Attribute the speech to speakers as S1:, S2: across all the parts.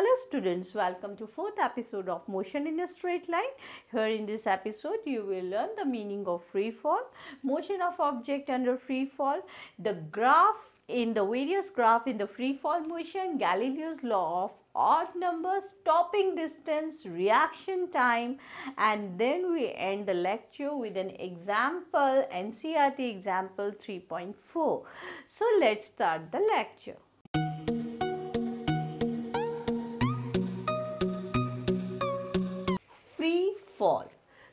S1: Hello students, welcome to fourth episode of Motion in a Straight Line. Here in this episode, you will learn the meaning of free fall, motion of object under free fall, the graph in the various graph in the free fall motion, Galileo's law of odd numbers, stopping distance, reaction time and then we end the lecture with an example, NCRT example 3.4. So let's start the lecture. fall.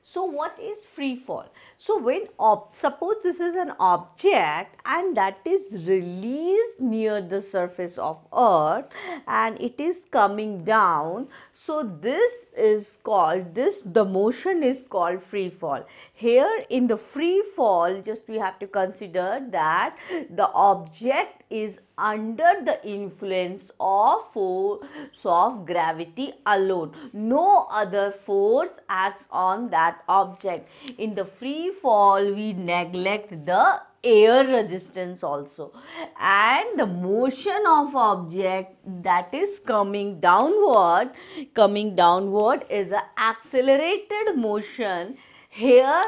S1: So what is free fall? So when, suppose this is an object and that is released near the surface of earth and it is coming down. So this is called, this, the motion is called free fall. Here in the free fall, just we have to consider that the object is under the influence of force of gravity alone. No other force acts on that object. In the free fall, we neglect the air resistance also and the motion of object that is coming downward coming downward is a accelerated motion here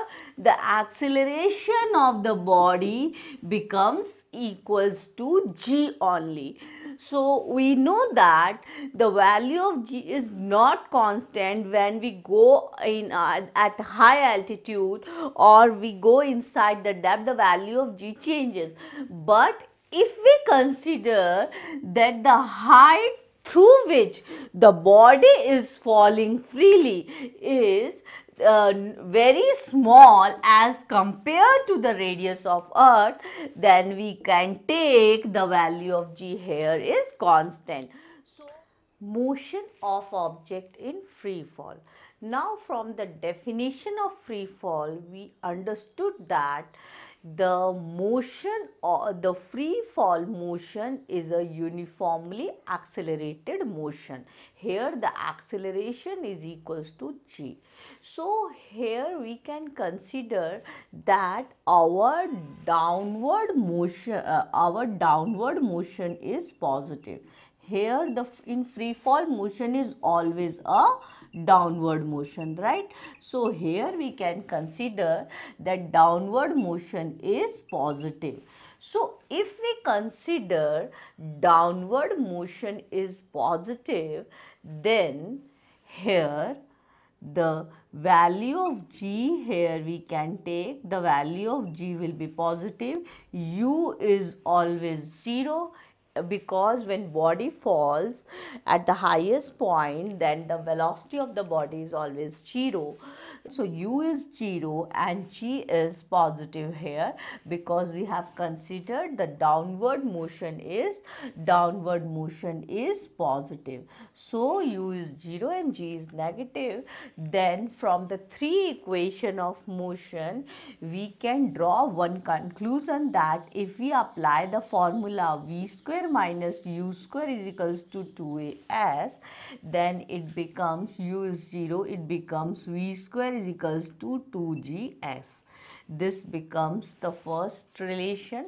S1: the acceleration of the body becomes equals to g only. So we know that the value of g is not constant when we go in uh, at high altitude or we go inside the depth the value of g changes. But if we consider that the height through which the body is falling freely is uh, very small as compared to the radius of earth then we can take the value of g here is constant so motion of object in free fall now from the definition of free fall we understood that the motion or the free fall motion is a uniformly accelerated motion. Here the acceleration is equals to g. So here we can consider that our downward motion, uh, our downward motion is positive here the in free fall motion is always a downward motion right so here we can consider that downward motion is positive so if we consider downward motion is positive then here the value of g here we can take the value of g will be positive u is always 0 because when body falls at the highest point then the velocity of the body is always zero so u is 0 and g is positive here because we have considered the downward motion is downward motion is positive. So u is 0 and g is negative. Then from the three equation of motion we can draw one conclusion that if we apply the formula v square minus u square is equals to 2as then it becomes u is 0 it becomes v square is equals to 2gs. This becomes the first relation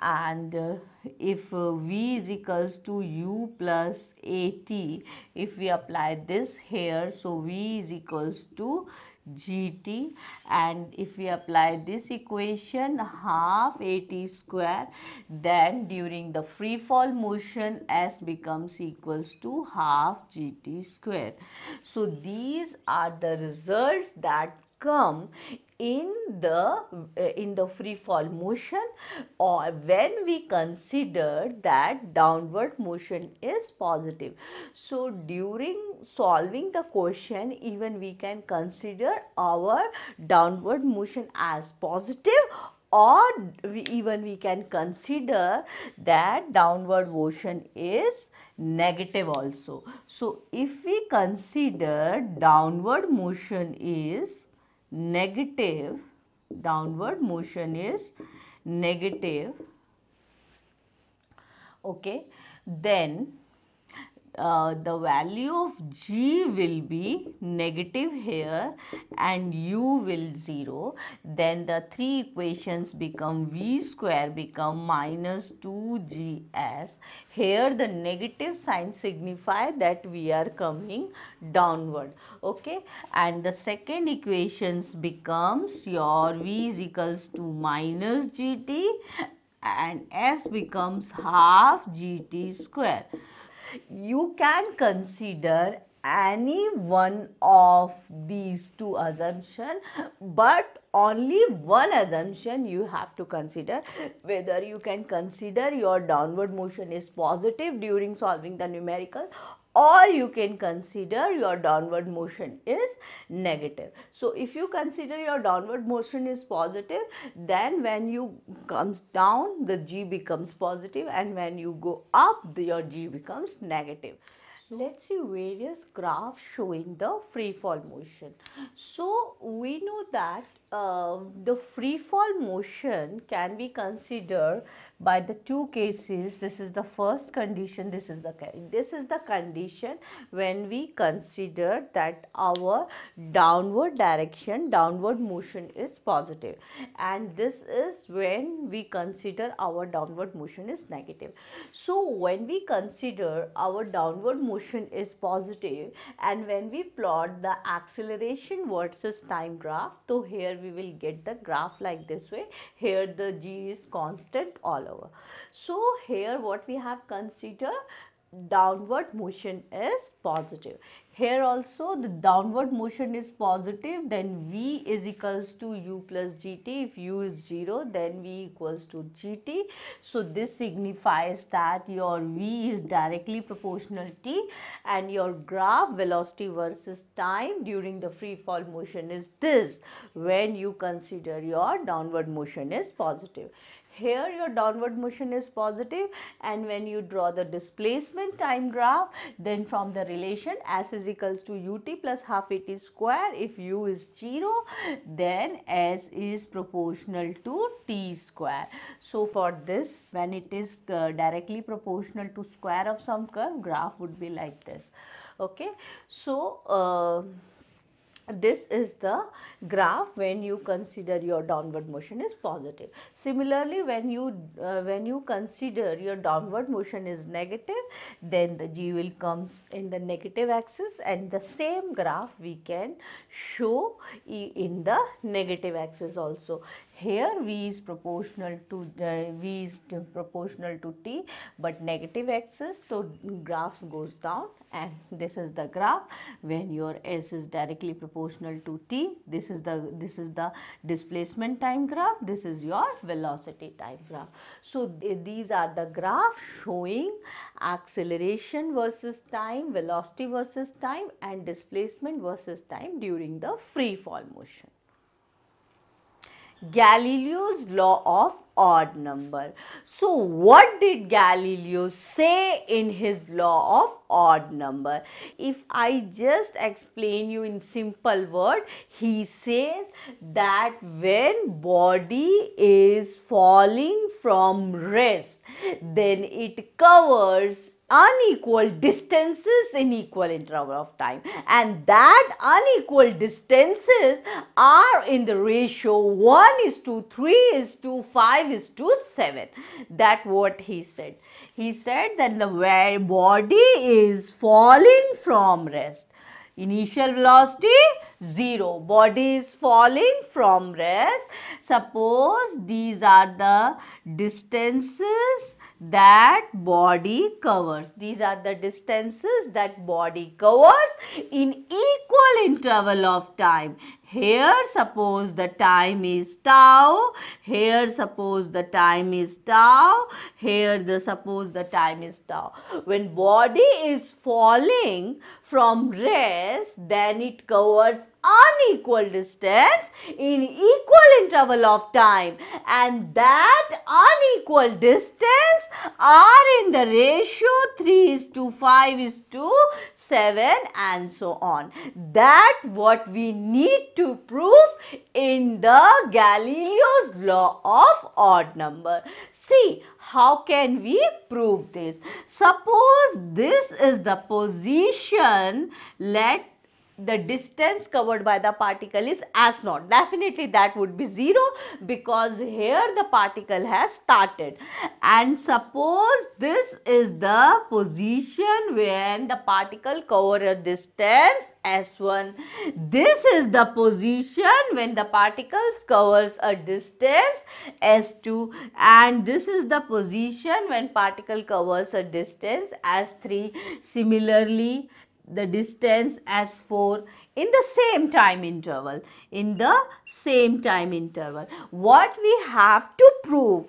S1: and uh, if uh, v is equals to u plus at, if we apply this here, so v is equals to gt and if we apply this equation half at square then during the free fall motion s becomes equals to half gt square so these are the results that come in the eh, in the free fall motion or when we consider that downward motion is positive so during solving the question even we can consider our downward motion as positive or we, even we can consider that downward motion is negative also so if we consider downward motion is negative downward motion is negative okay then uh, the value of g will be negative here and u will 0 then the three equations become v square become minus 2gs here the negative sign signify that we are coming downward okay and the second equations becomes your v is equals to minus gt and s becomes half gt square you can consider any one of these two assumption but only one assumption you have to consider whether you can consider your downward motion is positive during solving the numerical or you can consider your downward motion is negative. So, if you consider your downward motion is positive, then when you comes down, the G becomes positive and when you go up, the, your G becomes negative. So, let's see various graphs showing the free fall motion. So, we know that um, the free fall motion can be considered by the two cases this is the first condition this is the this is the condition when we consider that our downward direction downward motion is positive and this is when we consider our downward motion is negative so when we consider our downward motion is positive and when we plot the acceleration versus time graph so here we we will get the graph like this way here the g is constant all over so here what we have considered downward motion is positive here also the downward motion is positive then V is equals to U plus GT. If U is 0 then V equals to GT. So this signifies that your V is directly proportional T and your graph velocity versus time during the free fall motion is this when you consider your downward motion is positive here your downward motion is positive and when you draw the displacement time graph then from the relation s is equals to ut plus half at square if u is 0 then s is proportional to t square. So for this when it is uh, directly proportional to square of some curve graph would be like this okay. So uh, this is the graph when you consider your downward motion is positive similarly when you uh, when you consider your downward motion is negative then the g will comes in the negative axis and the same graph we can show in the negative axis also here v is proportional to uh, v is proportional to t but negative axis so graphs goes down and this is the graph when your s is directly proportional to t this is the this is the displacement time graph this is your velocity time graph so these are the graph showing acceleration versus time velocity versus time and displacement versus time during the free fall motion Galileo's law of odd number. So what did Galileo say in his law of odd number? If I just explain you in simple word, he says that when body is falling from rest, then it covers unequal distances in equal interval of time and that unequal distances are in the ratio 1 is to 3 is to 5 is to 7 that what he said he said that the body is falling from rest initial velocity 0. Body is falling from rest. Suppose these are the distances that body covers. These are the distances that body covers in equal interval of time. Here suppose the time is tau, here suppose the time is tau, here the suppose the time is tau. When body is falling from rest, then it covers unequal distance in equal interval of time and that unequal distance are in the ratio 3 is to 5 is to 7 and so on. That what we need to prove in the Galileo's law of odd number. See how can we prove this? Suppose this is the position let the distance covered by the particle is as naught. Definitely that would be 0 because here the particle has started. And suppose this is the position when the particle covers a distance S1. This is the position when the particle covers a distance S2. And this is the position when particle covers a distance S3. Similarly, the distance as 4 in the same time interval in the same time interval what we have to prove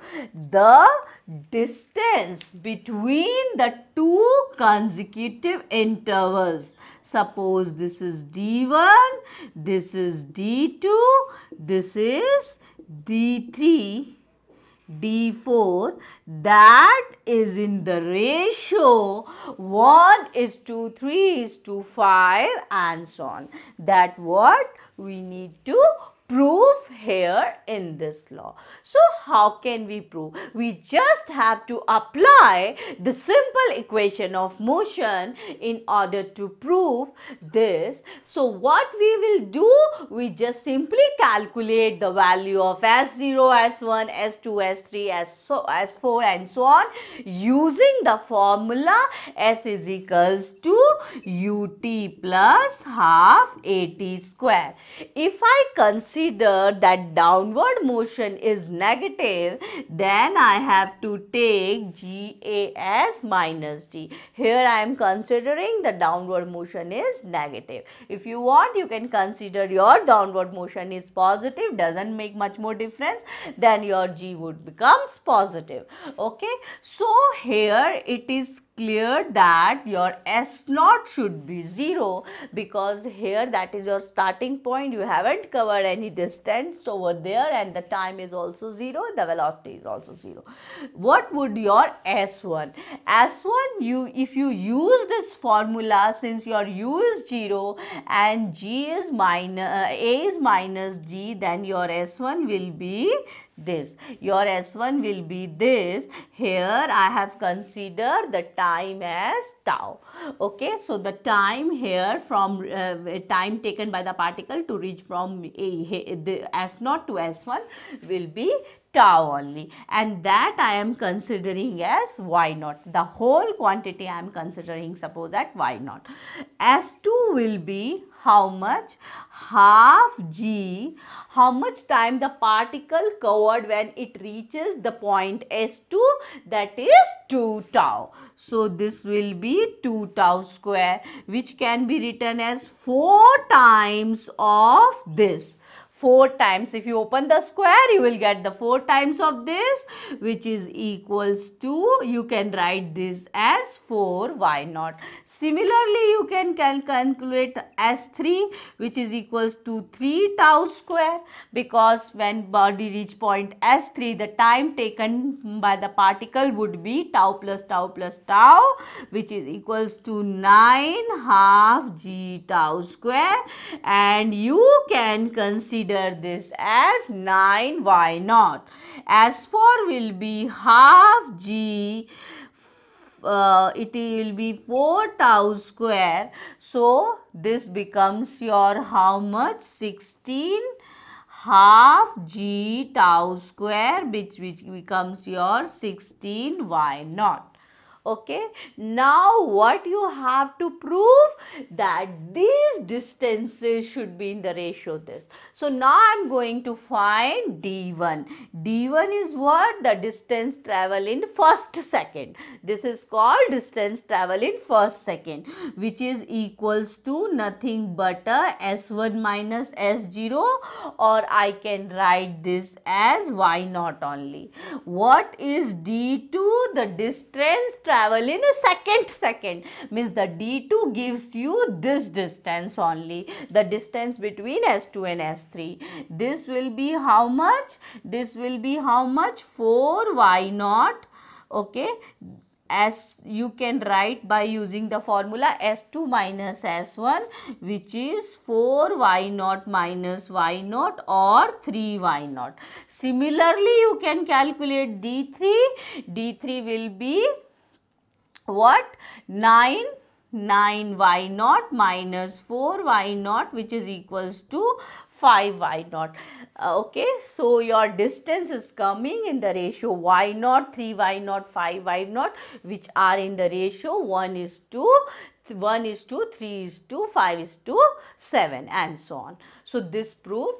S1: the distance between the two consecutive intervals suppose this is d1 this is d2 this is d3 D4 that is in the ratio 1 is to 3 is to 5 and so on. That what we need to prove here in this law. So how can we prove? We just have to apply the simple equation of motion in order to prove this. So what we will do? We just simply calculate the value of S0, S1, S2, S3, S4, S4 and so on using the formula S is equals to ut plus half at square. If I consider consider that downward motion is negative, then I have to take GA as minus G. Here I am considering the downward motion is negative. If you want, you can consider your downward motion is positive, doesn't make much more difference, then your G would becomes positive. Okay, so here it is clear that your S naught should be 0 because here that is your starting point. You haven't covered any distance over there and the time is also 0. The velocity is also 0. What would your S1? S1 you if you use this formula since your U is 0 and G is minus, uh, A is minus G then your S1 will be this. Your S1 will be this. Here I have considered the time as tau. Okay, so the time here from uh, time taken by the particle to reach from A, the S0 to S1 will be tau only and that I am considering as y not The whole quantity I am considering suppose at y not S2 will be how much? Half g. How much time the particle covered when it reaches the point S2 that is 2 tau. So this will be 2 tau square which can be written as 4 times of this. 4 times. If you open the square, you will get the 4 times of this which is equals to, you can write this as 4, why not? Similarly, you can calculate as 3 which is equals to 3 tau square because when body reach point S3, the time taken by the particle would be tau plus tau plus tau which is equals to 9 half g tau square and you can consider consider this as 9 y naught. As 4 will be half g uh, it will be 4 tau square. So, this becomes your how much? 16 half g tau square which, which becomes your 16 y naught okay now what you have to prove that these distances should be in the ratio this so now i'm going to find d1 d1 is what the distance travel in first second this is called distance travel in first second which is equals to nothing but a s1 minus s0 or i can write this as y not only what is d2 the distance travel travel in a second second means the D2 gives you this distance only the distance between S2 and S3 this will be how much this will be how much 4y naught okay as you can write by using the formula S2 minus S1 which is 4Y naught minus Y naught or 3Y naught. Similarly, you can calculate D3. D3 will be what 9 9y naught minus 4y naught which is equals to 5y naught. Uh, okay, so your distance is coming in the ratio y naught, 3y naught, 5y naught which are in the ratio 1 is to 1 is to 3 is to 5 is to 7 and so on. So this proved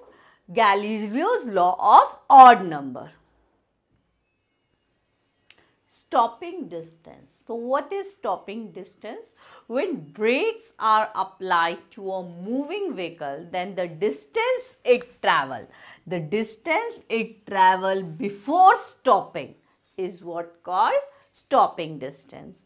S1: Galileo's law of odd number stopping distance. So what is stopping distance? When brakes are applied to a moving vehicle, then the distance it travel, the distance it travel before stopping is what called stopping distance.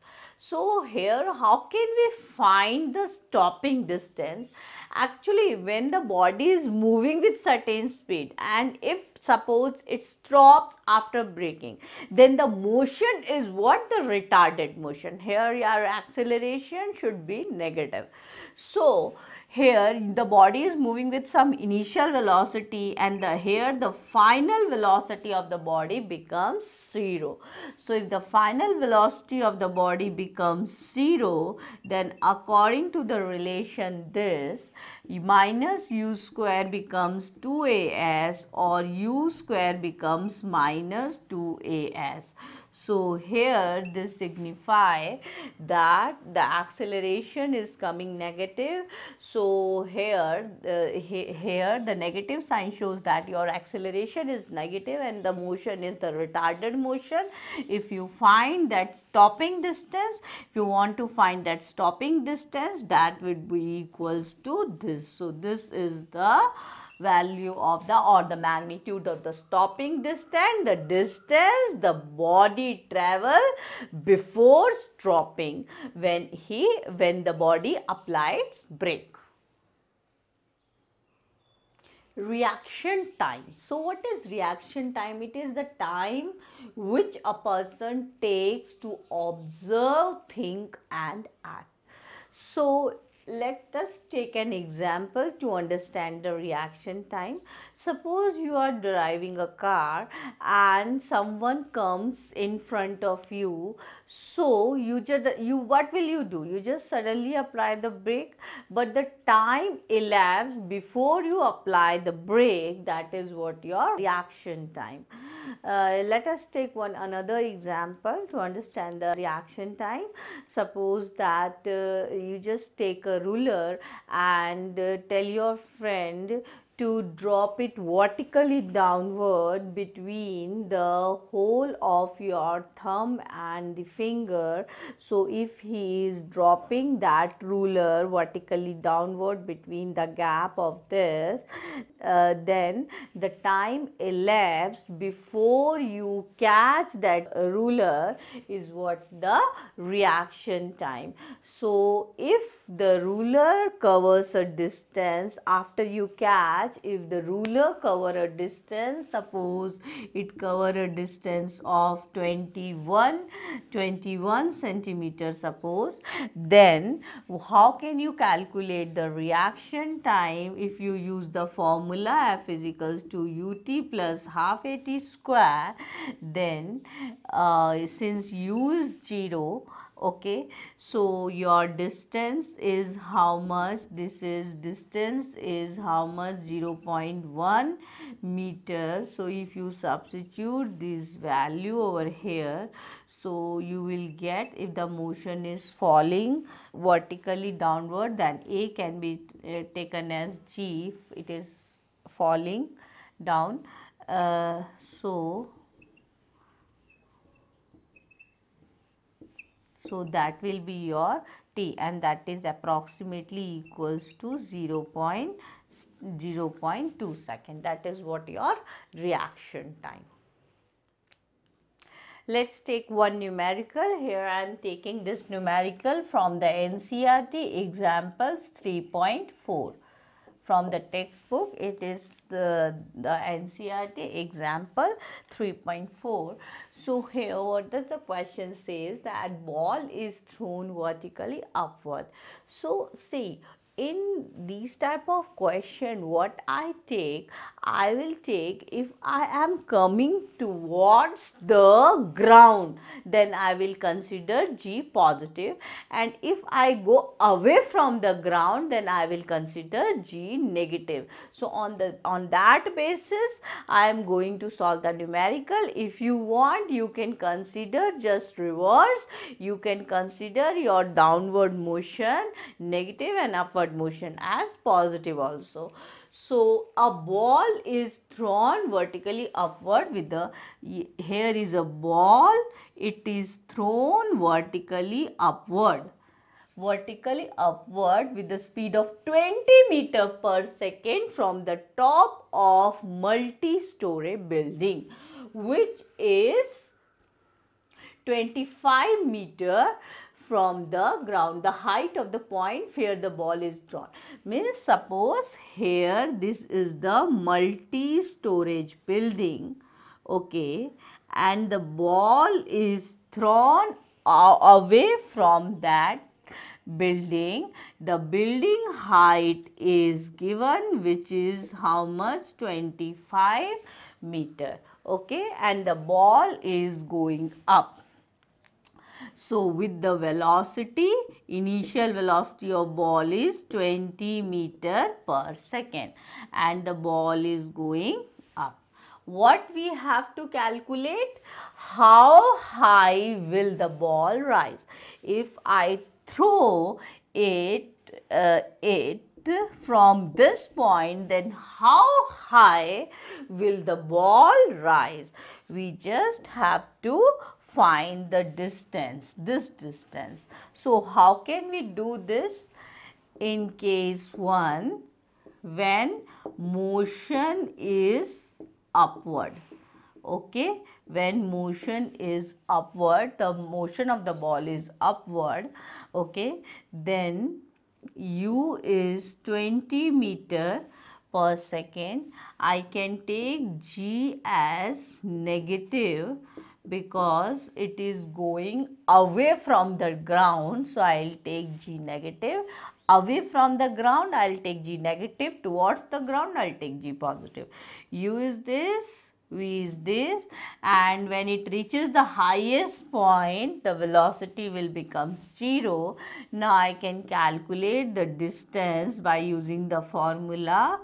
S1: So here how can we find the stopping distance? Actually when the body is moving with certain speed and if suppose it stops after braking then the motion is what the retarded motion. Here your acceleration should be negative. So here the body is moving with some initial velocity and the, here the final velocity of the body becomes 0. So if the final velocity of the body becomes 0 then according to the relation this minus u square becomes 2as or u square becomes minus 2as. So here this signify that the acceleration is coming negative. So here, uh, he, here the negative sign shows that your acceleration is negative and the motion is the retarded motion. If you find that stopping distance, if you want to find that stopping distance that would be equals to this. So this is the value of the or the magnitude of the stopping distance, the distance the body travel before stopping when he when the body applies brake. Reaction time. So what is reaction time? It is the time which a person takes to observe, think and act. So let us take an example to understand the reaction time. Suppose you are driving a car and someone comes in front of you so you just you what will you do? You just suddenly apply the brake, but the time elapsed before you apply the brake that is what your reaction time. Uh, let us take one another example to understand the reaction time. Suppose that uh, you just take a ruler and uh, tell your friend to drop it vertically downward between the hole of your thumb and the finger. So if he is dropping that ruler vertically downward between the gap of this, uh, then the time elapsed before you catch that ruler is what the reaction time. So if the ruler covers a distance after you catch, if the ruler cover a distance suppose it cover a distance of 21 21 centimeter suppose then how can you calculate the reaction time if you use the formula f is equals to ut plus half at square then uh, since u is 0 okay so your distance is how much this is distance is how much 0.1 meter so if you substitute this value over here so you will get if the motion is falling vertically downward then a can be uh, taken as g if it is falling down uh, so So that will be your t and that is approximately equals to 0, 0 0.2 second. That is what your reaction time. Let's take one numerical. Here I am taking this numerical from the NCRT examples 3.4 from the textbook. It is the, the NCRT example 3.4. So here what does the question says that ball is thrown vertically upward. So see in these type of question what I take I will take if I am coming towards the ground then I will consider G positive and if I go away from the ground then I will consider G negative. So on the on that basis I am going to solve the numerical. If you want you can consider just reverse you can consider your downward motion negative and upward forward motion as positive also. So a ball is thrown vertically upward with the, here is a ball, it is thrown vertically upward vertically upward with the speed of 20 meter per second from the top of multi-story building which is 25 meter from the ground, the height of the point where the ball is drawn. Means suppose here this is the multi-storage building, okay, and the ball is thrown away from that building. The building height is given which is how much? 25 meter, okay, and the ball is going up. So with the velocity, initial velocity of ball is 20 meter per second and the ball is going up. What we have to calculate? How high will the ball rise? If I throw it, uh, it from this point then how high will the ball rise we just have to find the distance this distance so how can we do this in case 1 when motion is upward okay when motion is upward the motion of the ball is upward okay then u is 20 meter per second. I can take g as negative because it is going away from the ground. So, I will take g negative. Away from the ground, I will take g negative. Towards the ground, I will take g positive. u is this V is this and when it reaches the highest point the velocity will become 0. Now I can calculate the distance by using the formula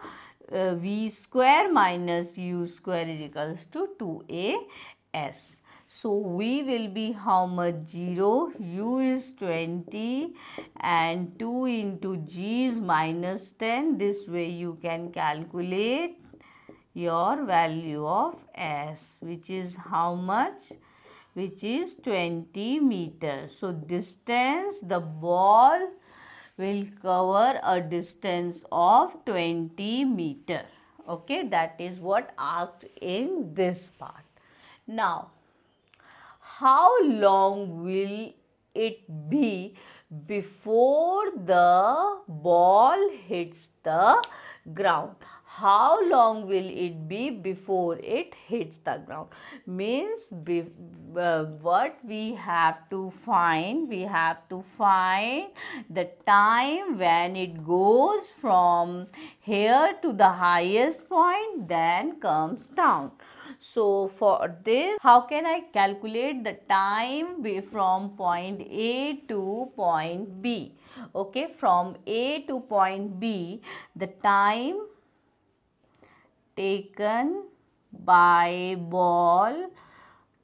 S1: uh, V square minus U square is equals to 2AS. So V will be how much 0, U is 20 and 2 into G is minus 10. This way you can calculate your value of S which is how much? Which is 20 meters. So distance the ball will cover a distance of 20 meter. Okay that is what asked in this part. Now how long will it be before the ball hits the ground how long will it be before it hits the ground means uh, what we have to find we have to find the time when it goes from here to the highest point then comes down so for this, how can I calculate the time from point A to point B? Okay, from A to point B, the time taken by ball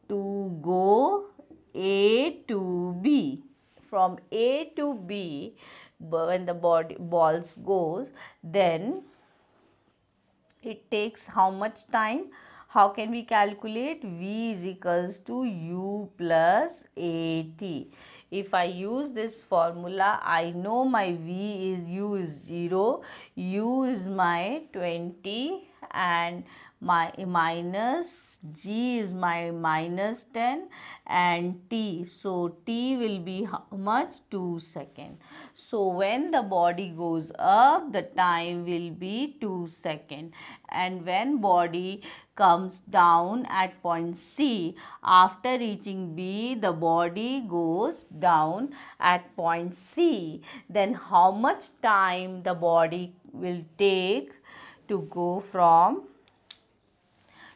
S1: to go A to B. From A to B, when the body, balls goes, then it takes how much time? How can we calculate? V is equals to U plus AT. If I use this formula, I know my V is U is 0, U is my 20 and my minus g is my minus 10 and t so t will be how much 2 second so when the body goes up the time will be 2 second and when body comes down at point c after reaching b the body goes down at point c then how much time the body will take to go from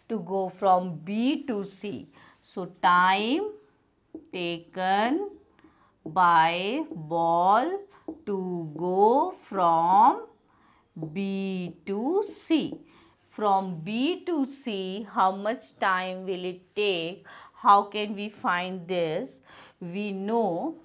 S1: to go from B to C. So time taken by ball to go from B to C. From B to C, how much time will it take? How can we find this? We know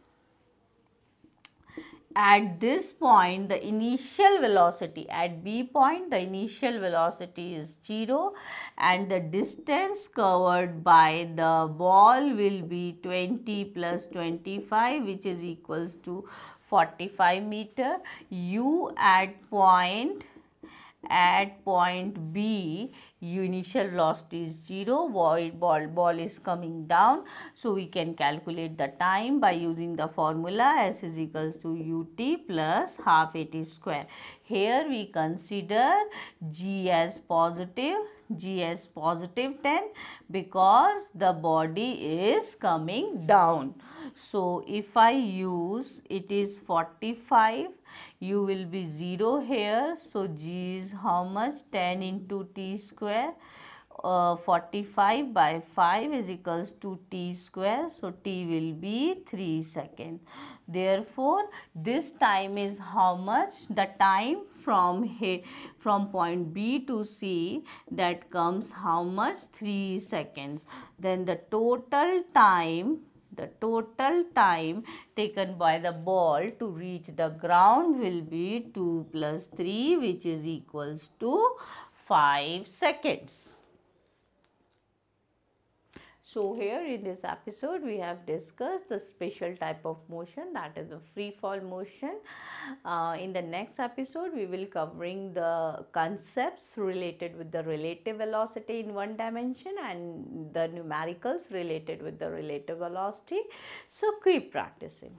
S1: at this point the initial velocity at B point the initial velocity is 0 and the distance covered by the ball will be 20 plus 25 which is equals to 45 meter. U at point at point B initial velocity is 0 ball, ball, ball is coming down. So, we can calculate the time by using the formula s is equals to ut plus half at square. Here we consider g as positive g as positive 10 because the body is coming down. So, if I use it is 45, you will be 0 here. So, G is how much? 10 into T square. Uh, 45 by 5 is equals to t square. So, t will be 3 second. Therefore, this time is how much? The time from here, from point B to C that comes how much? 3 seconds. Then the total time the total time taken by the ball to reach the ground will be 2 plus 3 which is equals to 5 seconds. So here in this episode we have discussed the special type of motion that is the free fall motion. Uh, in the next episode we will covering the concepts related with the relative velocity in one dimension and the numericals related with the relative velocity. So keep practicing.